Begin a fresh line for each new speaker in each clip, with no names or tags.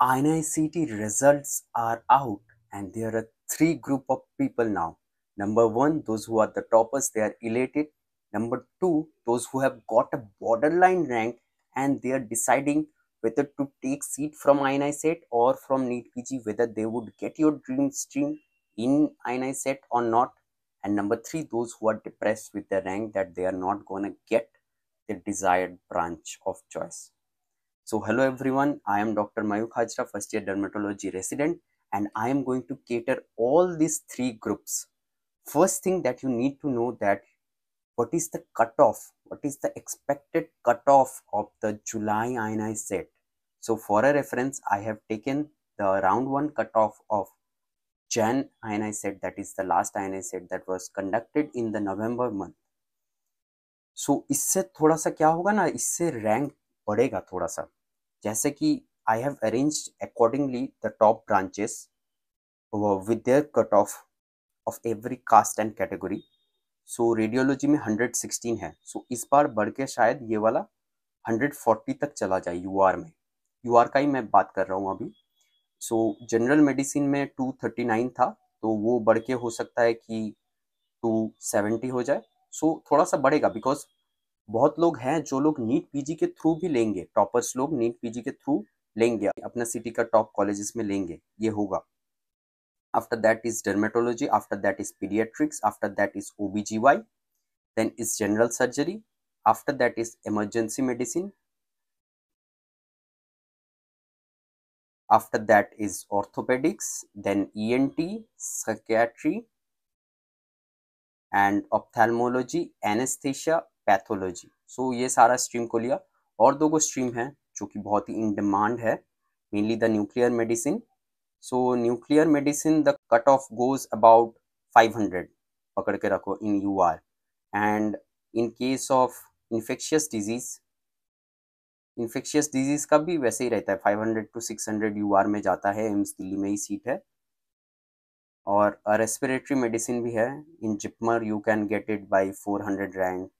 NICT results are out and there are three group of people now. Number one, those who are the toppers, they are elated. Number two, those who have got a borderline rank and they are deciding whether to take seat from INISET or from NEET PG, whether they would get your dream stream in INISET or not. And number three, those who are depressed with the rank that they are not going to get the desired branch of choice. So hello everyone, I am Dr. Mayuk Hajra, first year dermatology resident and I am going to cater all these three groups. First thing that you need to know that what is the cutoff, what is the expected cutoff of the July INI set. So for a reference, I have taken the round one cutoff of Jan INI set that is the last INI set that was conducted in the November month. So इससे थोड़ा सा क्या होगा ना इससे rank बढ़ेगा थोड़ा सा जैसे कि I have arrange accordingly the top branches with their cut off of every caste and category so radiology में 116 है सो so, इस बार बढ़ के शायद ये वाला 140 तक चला जाए यू में यू का ही मैं बात कर रहा हूँ अभी सो जनरल मेडिसिन में 239 था तो वो बढ़ के हो सकता है कि 270 हो जाए सो so, थोड़ा सा बढ़ेगा बिकॉज बहुत लोग हैं जो लोग नीट पीजी के थ्रू भी लेंगे टॉपर्स लोग नीट पीजी के थ्रू लेंगे अपना सिटी का टॉप कॉलेज में लेंगे ये होगा after that is dermatology after that is paediatrics after that is O B G Y then is general surgery after that is emergency medicine after that is orthopaedics then E N T psychiatry and ophthalmology anaesthesia pathology so ये सारा stream को लिया और दो गो stream है जो कि बहुत ही इन डिमांड है mainly the nuclear medicine so nuclear medicine the cut off goes about 500 पकड़ के रखो in U R and in case of infectious disease infectious disease का भी वैसे ही रहता है 500 टू 600 आर में जाता है एम्स दिल्ली में ही सीट है और रेस्पिरेटरी मेडिसिन भी है in JIPMER you can get it for 400 rank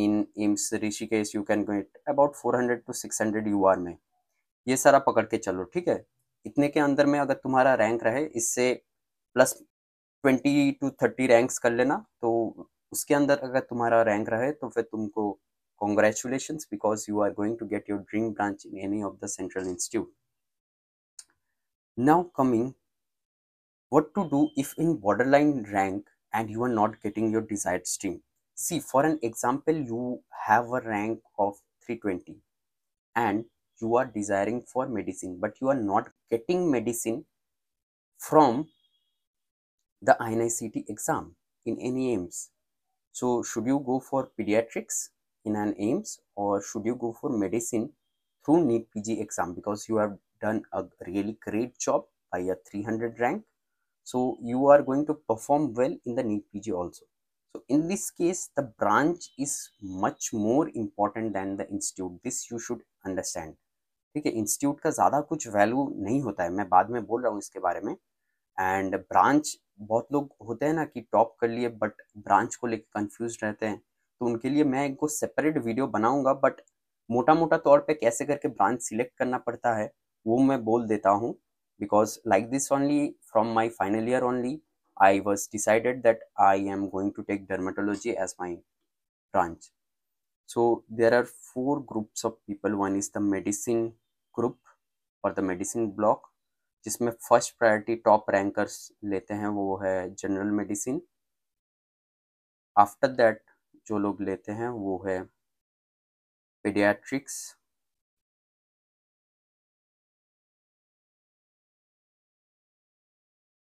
in AIIMS Rishikesh you can get about four hundred to six hundred U R में ये सारा पकड़ के चलो ठीक है इतने के अंदर में अगर तुम्हारा रैंक रहे इससे plus twenty to thirty ranks कर लेना तो उसके अंदर अगर तुम्हारा रैंक रहे तो फिर तुमको congratulation because you are going to get your dream branch in any of the central institute now coming what to do if in border line rank and you are not getting your desired stream see for an example you have a rank of 320 and you are desiring for medicine but you are not getting medicine from the INICT exam in any AIMS. So should you go for pediatrics in an AIMS or should you go for medicine through NEET PG exam because you have done a really great job by a 300 rank. So you are going to perform well in the NEET PG also. So in this case, the branch is much more important than the institute. This you should understand. ठीक है institute का ज़्यादा कुछ value नहीं होता है मैं बाद में बोल रहा हूँ इसके बारे में एंड ब्रांच बहुत लोग होते हैं ना कि टॉप कर लिए बट ब्रांच को लेकर कंफ्यूज रहते हैं तो उनके लिए मैं इनको सेपरेट वीडियो बनाऊंगा बट मोटा मोटा तौर पे कैसे करके ब्रांच सिलेक्ट करना पड़ता है वो मैं बोल देता हूँ because like this only from my final year only I was decided that I am going to take dermatology as my branch. So there are four groups of people. One is the medicine group or the medicine block जिसमें first priority top rankers लेते हैं वो है general medicine after that जो लोग लेते हैं वो है paediatrics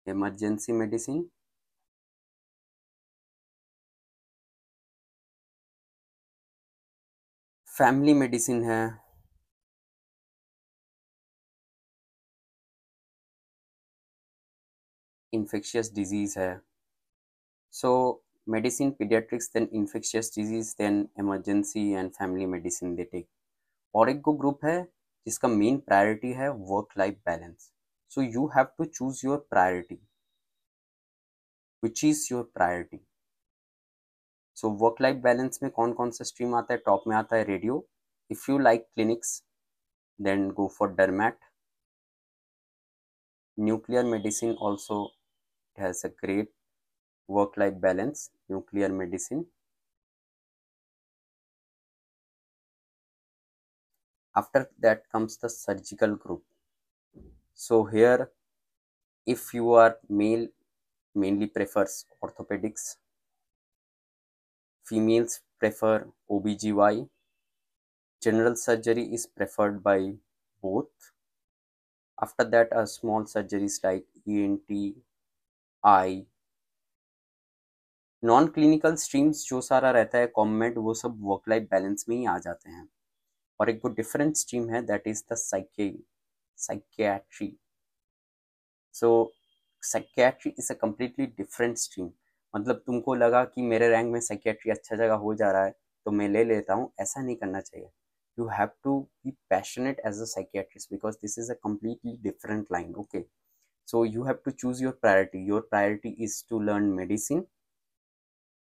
emergency medicine family medicine है इन्फेक्शियस डिजीज है so medicine paediatrics then infectious disease then emergency and family medicine they take और एक को ग्रुप है जिसका मेन प्रायोरिटी है work life balance So you have to choose your priority. Which is your priority? So work life balance में कौन कौन सा stream आता है top में आता है radio. If you like clinics, then go for dermat. Nuclear medicine also has a great work life balance. Nuclear medicine. After that comes the surgical group. so here if you are male mainly prefers orthopedics females prefer obgy general surgery is preferred by both after that a small surgeries like ENT, i non clinical streams जो सारा रहता है कॉमेड वो सब work life balance में ही आ जाते हैं और एक वो डिफरेंट स्ट्रीम है that is the psych psychiatry. So psychiatry is a completely different stream. मतलब तुमको लगा कि मेरे रैंक में साइकेट्री अच्छा जगह हो जा रहा है तो मैं ले लेता हूँ ऐसा नहीं करना चाहिए you have to be passionate as a psychiatrist because this is a completely different line okay so you have to choose your priority your priority is to learn medicine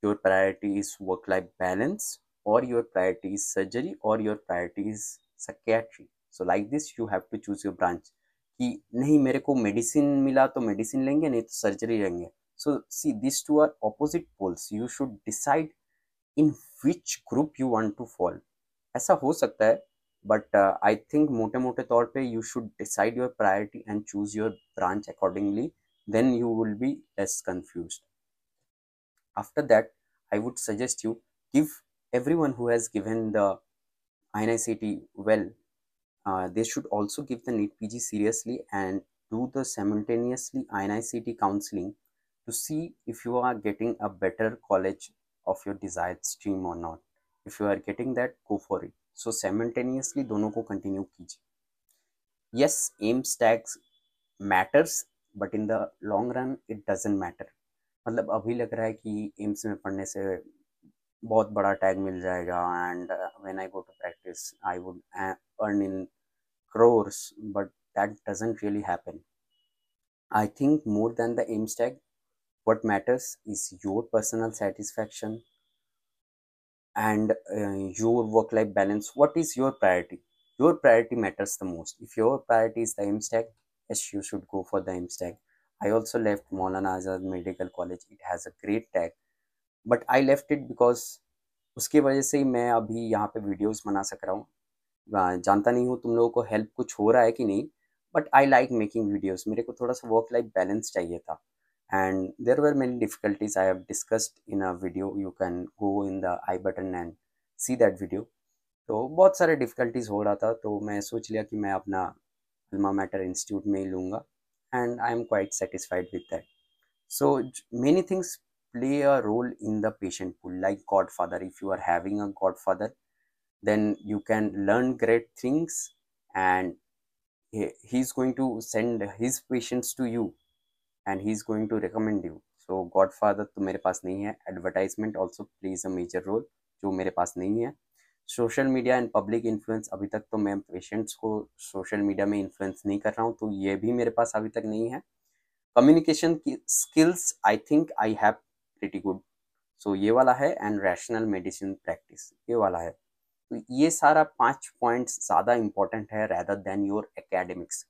your priority is work life balance और your priority is surgery और your priority is psychiatry so like this you have to choose your branch कि नहीं मेरे को medicine मिला तो medicine लेंगे नहीं तो सर्जरी लेंगे so see this two are opposite poles you should decide in which group you want to fall ऐसा हो सकता है बट आई uh, थिंक मोटे मोटे तौर पे you should decide your priority and choose your branch accordingly less confuse after that I would suggest you give everyone who's given the I N I C T well Uh, they should also give the NEET PG seriously and do the simultaneously INICT counseling to see if you are getting a better college of your desired stream or not. If you are getting that, go for it. So simultaneously दोनों को continue कीजिए. Yes, aim stacks matters, but in the long run it doesn't matter. मतलब अभी लग रहा है कि AIIMS में पढ़ने से बहुत बड़ा टैग मिल जाएगा and when I go to practice I would earn in crores but that doesn't really happen i think more than the aim stack what matters is your personal satisfaction and uh, your work life balance what is your priority your priority matters the most if your priority is the aim stack yes you should go for the aim stack i also left maulana azad medical college it has a great tag but i left it because उसकी वजह से ही मैं अभी यहाँ पे videos बना सक रहा हूँ हाँ, जानता नहीं हूँ तुम लोगों को हेल्प कुछ हो रहा है कि नहीं but I like making videos मेरे को थोड़ा सा वर्क लाइफ बैलेंस चाहिए था and there were many difficulties I have discussed in a video you can go in the I button and see that video तो बहुत सारे डिफ़िकल्टीज़ हो रहा था तो मैं सोच लिया कि मैं अपना फिल्मा मैटर इंस्टीट्यूट में ही लूँगा and I am quite satisfied with that so many things play a role in the patient pool like godfather if you are having a godfather then you can learn great things and he, he's going to send his patients to you and he's going to recommend you so godfather तो मेरे पास नहीं है advertisement also plays a major role जो मेरे पास नहीं है social media and public influence अभी तक तो मैं पेशेंट्स को सोशल मीडिया में इन्फ्लुएंस नहीं कर रहा हूँ तो ये भी मेरे पास अभी तक नहीं है कम्युनिकेशन की skills I think I have pretty good so ये वाला है एंड रैशनल मेडिसिन प्रैक्टिस ये वाला है तो ये सारा पाँच पॉइंट्स ज़्यादा इम्पॉर्टेंट है रैदर देन योर एकेडमिक्स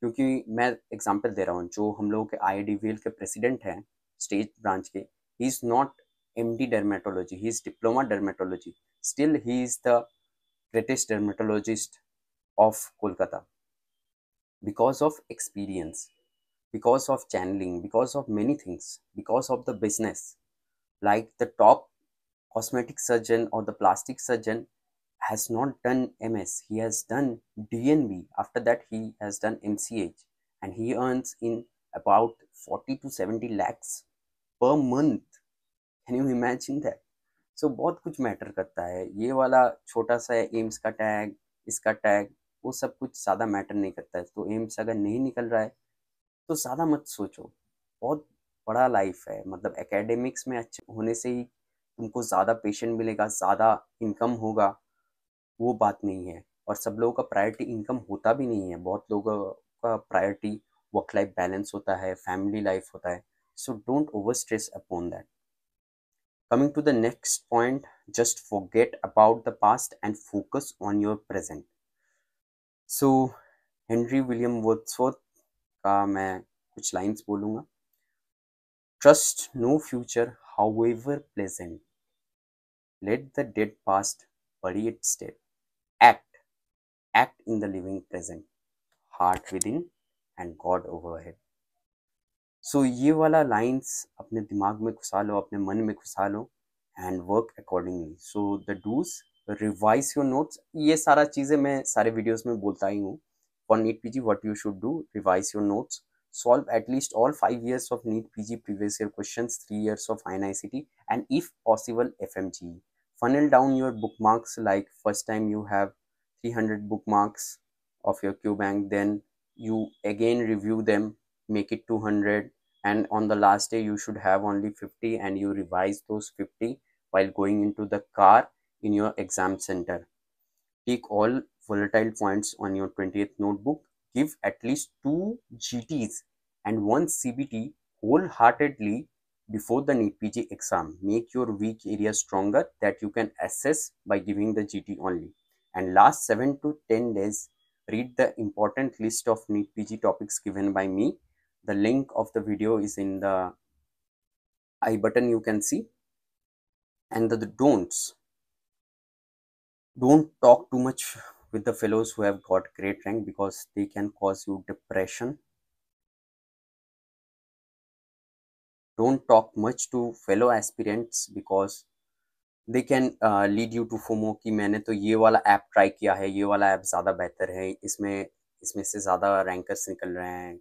क्योंकि मैं एग्जांपल दे रहा हूँ जो हम लोगों के आई डी के प्रेसिडेंट हैं स्टेट ब्रांच के he is not M D dermatology he is diploma dermatology still he is the greatest dermatologist of Kolkata because of experience because of channelling because of many things because of the business like the top cosmetic surgeon और the plastic surgeon has not done MS, he has done DNB. After that, he has done MCH and he earns in about 40 to 70 lakhs per month. Can you imagine that? So so, बहुत कुछ matter करता है ये वाला छोटा सा AIIMS का tag इसका टैग वो सब कुछ ज़्यादा मैटर नहीं करता है तो एम्स अगर नहीं निकल रहा है तो ज़्यादा मत सोचो बहुत बड़ा लाइफ है मतलब एकेडमिक्स में अच्छे होने से ही तुमको ज़्यादा पेशेंट मिलेगा ज़्यादा इनकम होगा वो बात नहीं है और सब लोगों का प्रायोरिटी इनकम होता भी नहीं है बहुत लोगों का प्रायोरिटी वर्क लाइफ बैलेंस होता है फैमिली लाइफ होता है so don't over stress upon that coming to the next point just forget about the past and focus on your present so Henry William worth का मैं कुछ lines बोलूँगा trust no future however pleasant let the dead past bury its dead act in the living present heart within and God overhead so, ye wala lines apne dimag mein घुसा lo apne मन mein घुसा lo and work accordingly so the do's revise your notes ye sara cheeze main sare videos mein bolta hi hu for neat pg what you should do revise your notes solve at least all 5 years of neat PG previous year questions, 3 years of INICT and if possible fmg Funnel down your bookmarks like first time you have 300 bookmarks of your QBank, then you again review them, make it 200, and on the last day you should have only 50 and you revise those 50 while going into the car in your exam center. Take all volatile points on your 20th notebook, give at least two GTs and one CBT wholeheartedly before the NEET PG exam. Make your weak area stronger that you can assess by giving the GT only and last 7 to 10 days, read the important list of NEET PG topics given by me. The link of the video is in the I button you can see. And the, the don'ts. Don't talk too much with the fellows who have got great rank because they can cause you depression. Don't talk much to fellow aspirants because they can lead you to FOMO कि मैंने तो ये वाला app try किया है ये वाला app ज़्यादा बेहतर है इसमें इसमें से ज़्यादा रैंकर्स निकल रहे हैं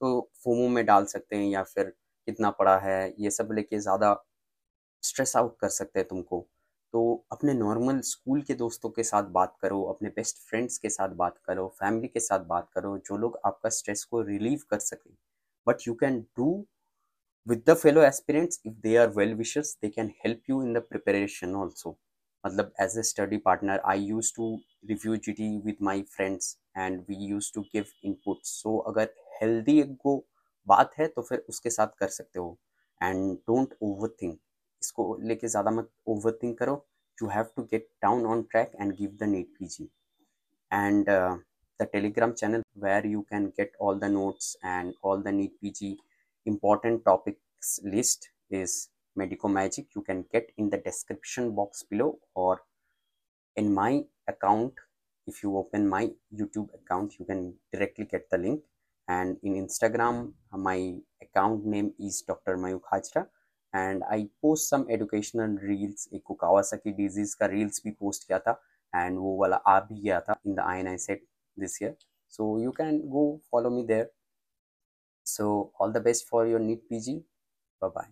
तो फोमो में डाल सकते हैं या फिर कितना पड़ा है ये सब लेके ज़्यादा स्ट्रेस आउट कर सकते हैं तुमको तो अपने नॉर्मल स्कूल के दोस्तों के साथ बात करो अपने बेस्ट फ्रेंड्स के साथ बात करो फैमिली के साथ बात करो जो लोग आपका स्ट्रेस को रिलीव कर सकें but you can do with the fellow aspirants if they are well wishers they can help you in the preparation also मतलब as a study partner i used to review gt with my friends and we used to give inputs so agar healthy go बात है तो फिर उसके साथ कर सकते हो एंड डोंट ओवर थिंक इसको लेके ज़्यादा मत ओवर थिंक करो you have to get down on track and give the NEET P G and the Telegram channel where you can get all the notes and all the NEET P G important topics list is Medico Magic. You can get in the description box below or in my account. If you open my YouTube account, you can directly get the link. And in Instagram, my account name is Dr. Mayuk Hajra. And I post some educational reels. एक kawasaki disease का reels भी post किया and वो वाला आ भी in the INI set this year. So you can go follow me there. So all the best for your NEET PG. Bye-bye.